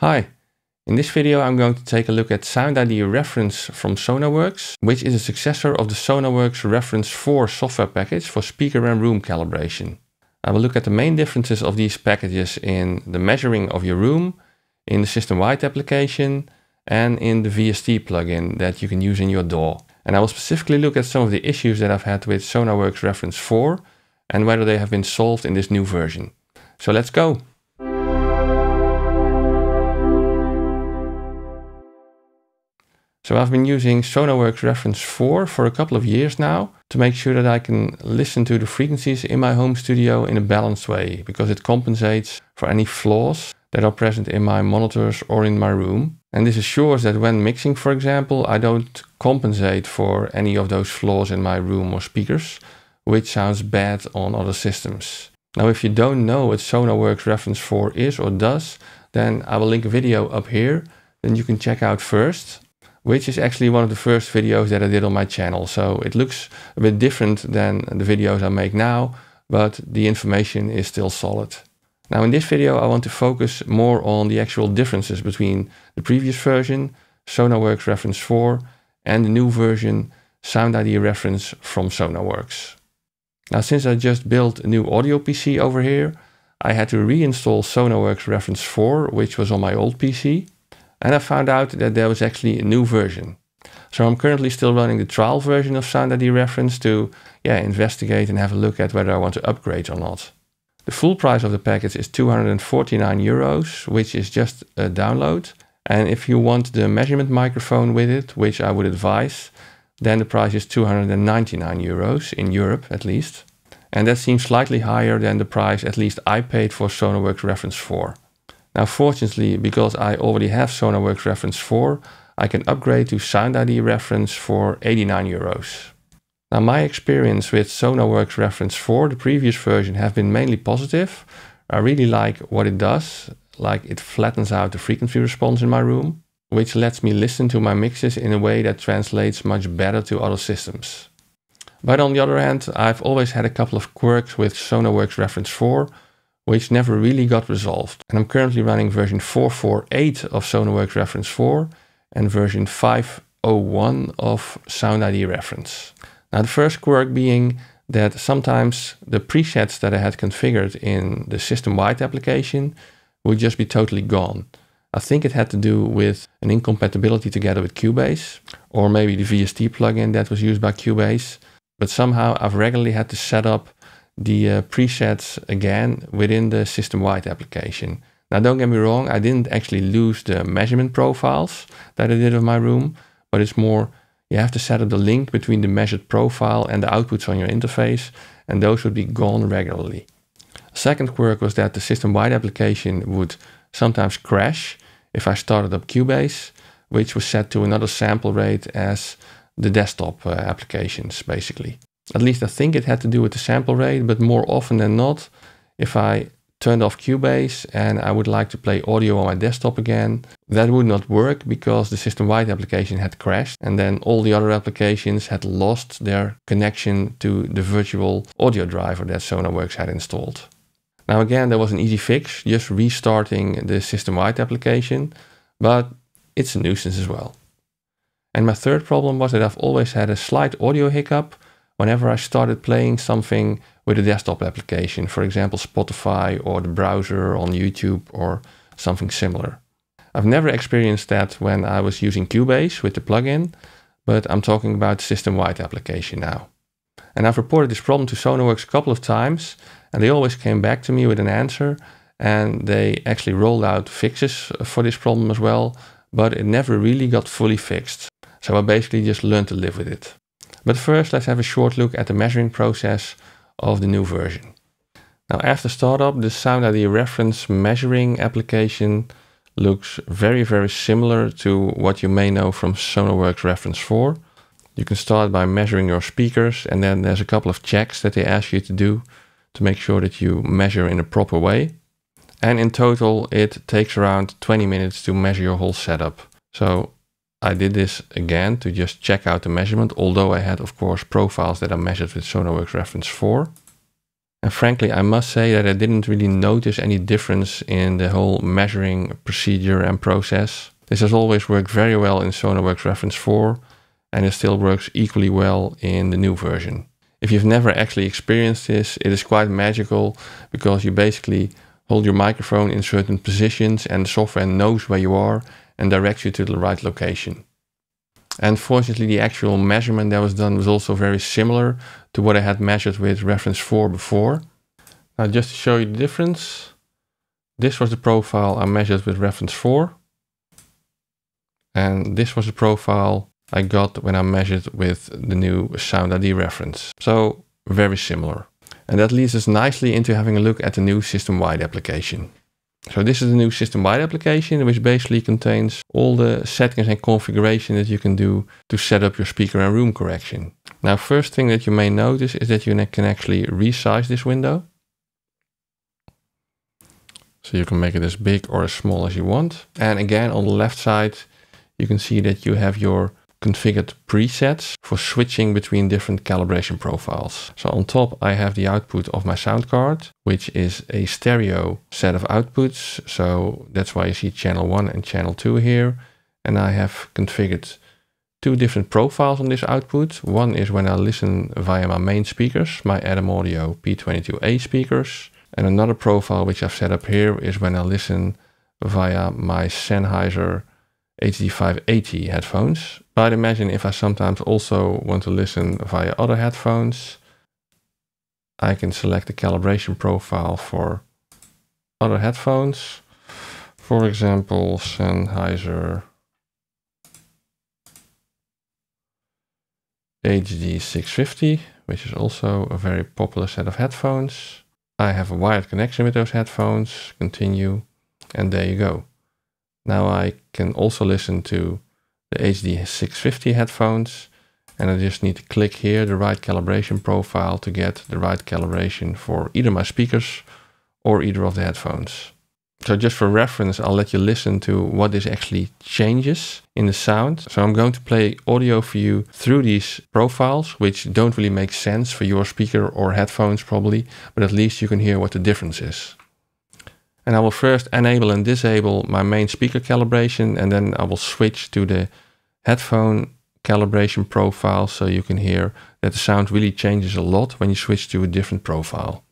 Hi, in this video I'm going to take a look at Sound SoundID Reference from SonarWorks, which is a successor of the SonarWorks Reference 4 software package for speaker and room calibration. I will look at the main differences of these packages in the measuring of your room, in the system-wide application, and in the VST plugin that you can use in your door. And I will specifically look at some of the issues that I've had with SonarWorks Reference 4 and whether they have been solved in this new version. So let's go! So I've been using SonarWorks Reference 4 for a couple of years now to make sure that I can listen to the frequencies in my home studio in a balanced way because it compensates for any flaws that are present in my monitors or in my room. And this assures that when mixing, for example, I don't compensate for any of those flaws in my room or speakers, which sounds bad on other systems. Now, if you don't know what SonarWorks Reference 4 is or does, then I will link a video up here, then you can check out first which is actually one of the first videos that I did on my channel. So it looks a bit different than the videos I make now, but the information is still solid. Now in this video I want to focus more on the actual differences between the previous version, SonarWorks Reference 4, and the new version Sound ID Reference from SonarWorks. Now since I just built a new audio PC over here, I had to reinstall SonarWorks Reference 4, which was on my old PC and I found out that there was actually a new version. So I'm currently still running the trial version of Sound Reference to yeah, investigate and have a look at whether I want to upgrade or not. The full price of the package is 249 euros, which is just a download. And if you want the measurement microphone with it, which I would advise, then the price is 299 euros in Europe at least. And that seems slightly higher than the price at least I paid for SonarWorks Reference 4. Now, fortunately, because I already have SonarWorks reference 4, I can upgrade to SoundID reference for 89 euros. Now, my experience with SonarWorks reference 4, the previous version, have been mainly positive. I really like what it does, like it flattens out the frequency response in my room, which lets me listen to my mixes in a way that translates much better to other systems. But on the other hand, I've always had a couple of quirks with SonarWorks reference 4, which never really got resolved. And I'm currently running version 448 of SonarWorks Reference 4 and version 501 of Sound ID Reference. Now the first quirk being that sometimes the presets that I had configured in the system-wide application would just be totally gone. I think it had to do with an incompatibility together with Cubase, or maybe the VST plugin that was used by Cubase. But somehow I've regularly had to set up the uh, presets again within the system-wide application. Now, don't get me wrong, I didn't actually lose the measurement profiles that I did of my room, but it's more you have to set up the link between the measured profile and the outputs on your interface, and those would be gone regularly. Second quirk was that the system-wide application would sometimes crash if I started up Cubase, which was set to another sample rate as the desktop uh, applications, basically at least I think it had to do with the sample rate, but more often than not, if I turned off Cubase and I would like to play audio on my desktop again, that would not work because the system-wide application had crashed and then all the other applications had lost their connection to the virtual audio driver that SonarWorks had installed. Now again, there was an easy fix, just restarting the system-wide application, but it's a nuisance as well. And my third problem was that I've always had a slight audio hiccup whenever I started playing something with a desktop application, for example, Spotify or the browser on YouTube or something similar. I've never experienced that when I was using Cubase with the plugin, but I'm talking about system-wide application now. And I've reported this problem to Sonarworks a couple of times, and they always came back to me with an answer, and they actually rolled out fixes for this problem as well, but it never really got fully fixed. So I basically just learned to live with it. But first, let's have a short look at the measuring process of the new version. Now, after startup, the Sound ID reference measuring application looks very, very similar to what you may know from SonarWorks Reference 4. You can start by measuring your speakers, and then there's a couple of checks that they ask you to do to make sure that you measure in a proper way. And in total, it takes around 20 minutes to measure your whole setup. So I did this again to just check out the measurement, although I had, of course, profiles that are measured with SonarWorks Reference 4. And frankly, I must say that I didn't really notice any difference in the whole measuring procedure and process. This has always worked very well in SonarWorks Reference 4, and it still works equally well in the new version. If you've never actually experienced this, it is quite magical because you basically hold your microphone in certain positions and the software knows where you are and direct you to the right location. And fortunately, the actual measurement that was done was also very similar to what I had measured with reference 4 before. Now just to show you the difference, this was the profile I measured with reference 4. And this was the profile I got when I measured with the new Sound ID reference. So very similar. And that leads us nicely into having a look at the new system-wide application. So this is the new system-wide application, which basically contains all the settings and configuration that you can do to set up your speaker and room correction. Now, first thing that you may notice is that you can actually resize this window. So you can make it as big or as small as you want. And again, on the left side, you can see that you have your configured presets for switching between different calibration profiles. So on top, I have the output of my sound card, which is a stereo set of outputs. So that's why you see channel one and channel two here. And I have configured two different profiles on this output. One is when I listen via my main speakers, my Adam Audio P22A speakers. And another profile which I've set up here is when I listen via my Sennheiser HD580 headphones. But imagine if I sometimes also want to listen via other headphones, I can select the calibration profile for other headphones. For example, Sennheiser HD650, which is also a very popular set of headphones. I have a wired connection with those headphones, continue, and there you go. Now I can also listen to the HD650 headphones and I just need to click here the right calibration profile to get the right calibration for either my speakers or either of the headphones. So just for reference, I'll let you listen to what this actually changes in the sound. So I'm going to play audio for you through these profiles, which don't really make sense for your speaker or headphones probably, but at least you can hear what the difference is. And I will first enable and disable my main speaker calibration, and then I will switch to the headphone calibration profile so you can hear that the sound really changes a lot when you switch to a different profile.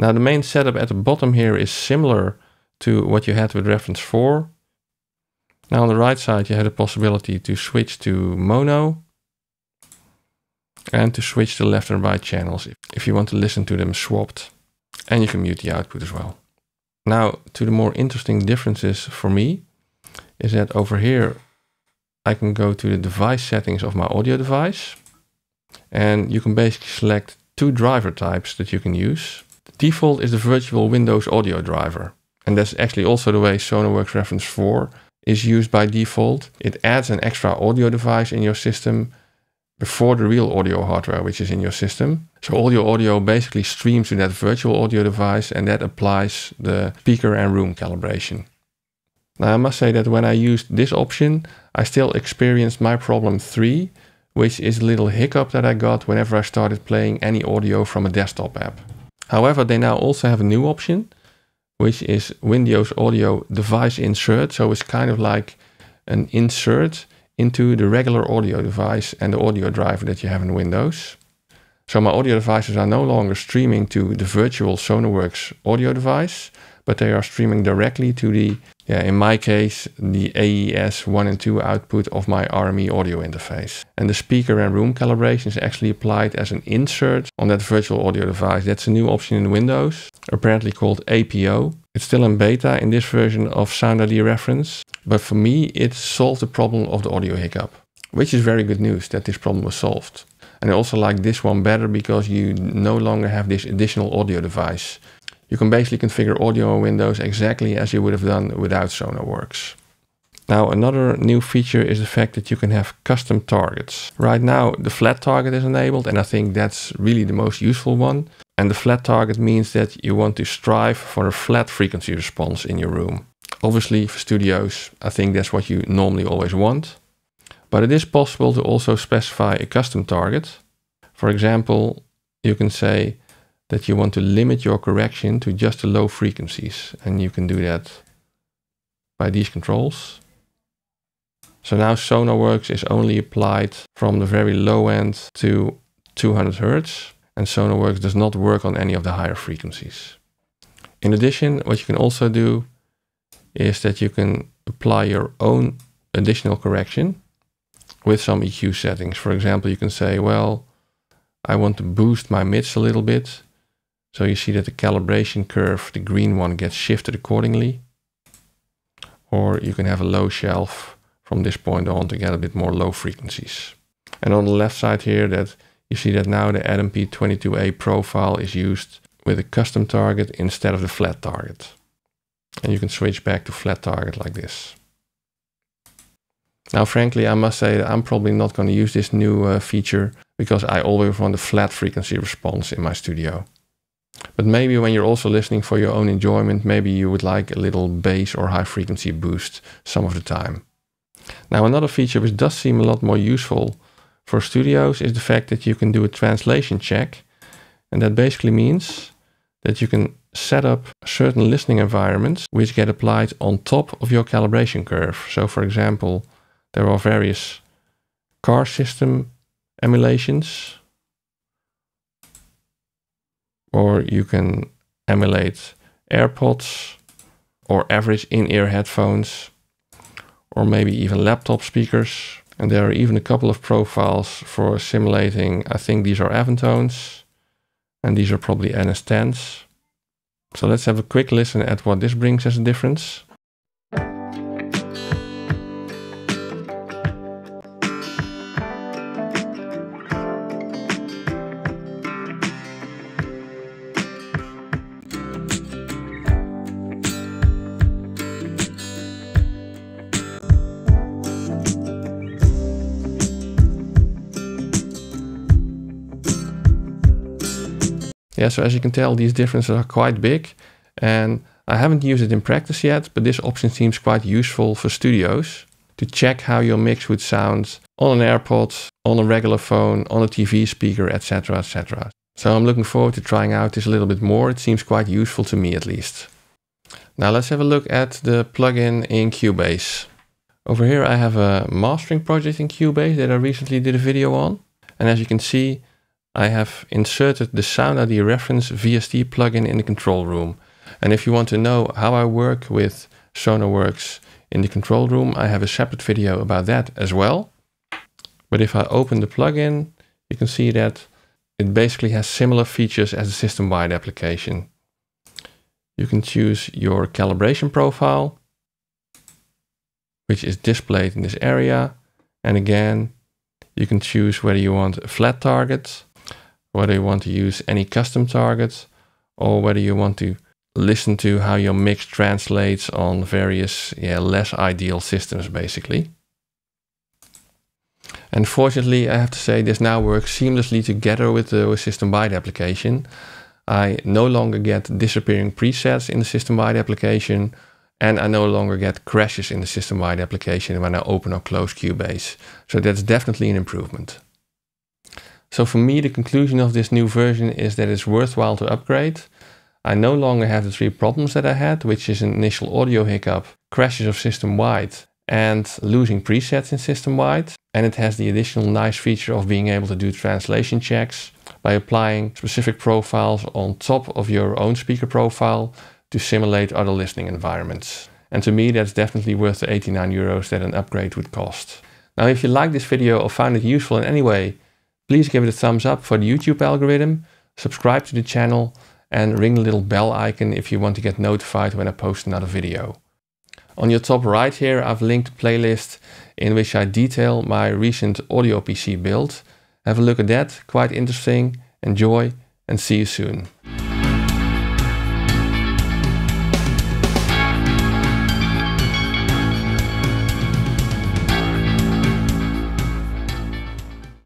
Now the main setup at the bottom here is similar to what you had with reference 4. Now on the right side you had the possibility to switch to mono and to switch the left and right channels if you want to listen to them swapped. And you can mute the output as well. Now to the more interesting differences for me is that over here I can go to the device settings of my audio device and you can basically select two driver types that you can use. Default is the virtual Windows audio driver. And that's actually also the way SonarWorks Reference 4 is used by default. It adds an extra audio device in your system before the real audio hardware, which is in your system. So all your audio basically streams to that virtual audio device and that applies the speaker and room calibration. Now I must say that when I used this option, I still experienced my problem 3, which is a little hiccup that I got whenever I started playing any audio from a desktop app. However, they now also have a new option, which is Windows Audio Device Insert. So it's kind of like an insert into the regular audio device and the audio driver that you have in Windows. So my audio devices are no longer streaming to the virtual SonarWorks audio device, but they are streaming directly to the, yeah, in my case, the AES 1 and 2 output of my RME audio interface. And the speaker and room calibration is actually applied as an insert on that virtual audio device. That's a new option in Windows, apparently called APO. It's still in beta in this version of Sound ID Reference, but for me, it solved the problem of the audio hiccup, which is very good news that this problem was solved. And I also like this one better because you no longer have this additional audio device you can basically configure audio windows exactly as you would have done without SonarWorks. Now another new feature is the fact that you can have custom targets. Right now the flat target is enabled and I think that's really the most useful one. And the flat target means that you want to strive for a flat frequency response in your room. Obviously for studios, I think that's what you normally always want. But it is possible to also specify a custom target. For example, you can say that you want to limit your correction to just the low frequencies. And you can do that by these controls. So now SonarWorks is only applied from the very low end to 200 Hz and SonarWorks does not work on any of the higher frequencies. In addition, what you can also do is that you can apply your own additional correction with some EQ settings. For example, you can say, well, I want to boost my mids a little bit so you see that the calibration curve, the green one gets shifted accordingly. Or you can have a low shelf from this point on to get a bit more low frequencies. And on the left side here that you see that now the P 22 a profile is used with a custom target instead of the flat target. And you can switch back to flat target like this. Now, frankly, I must say that I'm probably not going to use this new uh, feature because I always want a flat frequency response in my studio. But maybe when you're also listening for your own enjoyment, maybe you would like a little bass or high frequency boost some of the time. Now another feature which does seem a lot more useful for studios is the fact that you can do a translation check. And that basically means that you can set up certain listening environments which get applied on top of your calibration curve. So for example, there are various car system emulations or you can emulate AirPods or average in-ear headphones or maybe even laptop speakers. And there are even a couple of profiles for simulating, I think these are Aventones and these are probably NS10s. So let's have a quick listen at what this brings as a difference. Yeah, so as you can tell, these differences are quite big and I haven't used it in practice yet, but this option seems quite useful for studios to check how your mix would sound on an AirPod, on a regular phone, on a TV speaker, etc., etc. So I'm looking forward to trying out this a little bit more. It seems quite useful to me at least. Now let's have a look at the plugin in Cubase. Over here I have a mastering project in Cubase that I recently did a video on. And as you can see, I have inserted the Sound ID reference VST plugin in the control room. And if you want to know how I work with SonarWorks in the control room, I have a separate video about that as well. But if I open the plugin, you can see that it basically has similar features as a system-wide application. You can choose your calibration profile, which is displayed in this area. And again, you can choose whether you want a flat target whether you want to use any custom targets or whether you want to listen to how your mix translates on various yeah, less ideal systems basically. And fortunately, I have to say this now works seamlessly together with the system wide application. I no longer get disappearing presets in the system wide application, and I no longer get crashes in the system wide application when I open or close Cubase. So that's definitely an improvement. So for me, the conclusion of this new version is that it's worthwhile to upgrade. I no longer have the three problems that I had, which is an initial audio hiccup, crashes of system-wide, and losing presets in system-wide. And it has the additional nice feature of being able to do translation checks by applying specific profiles on top of your own speaker profile to simulate other listening environments. And to me, that's definitely worth the 89 euros that an upgrade would cost. Now, if you like this video or found it useful in any way, Please give it a thumbs up for the YouTube algorithm, subscribe to the channel and ring the little bell icon if you want to get notified when I post another video. On your top right here I've linked a playlist in which I detail my recent audio PC build. Have a look at that, quite interesting, enjoy and see you soon.